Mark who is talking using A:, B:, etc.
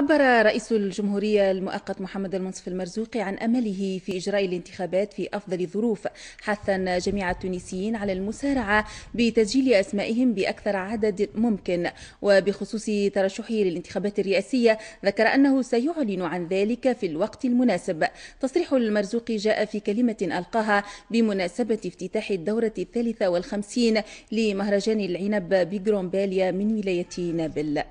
A: عبر رئيس الجمهورية المؤقت محمد المنصف المرزوقي عن أمله في إجراء الانتخابات في أفضل ظروف حثا جميع التونسيين على المسارعة بتسجيل أسمائهم بأكثر عدد ممكن وبخصوص ترشحه للانتخابات الرئاسية ذكر أنه سيعلن عن ذلك في الوقت المناسب تصريح المرزوقي جاء في كلمة ألقاها بمناسبة افتتاح الدورة الثالثة والخمسين لمهرجان العنب بجرومباليا من ولاية نابل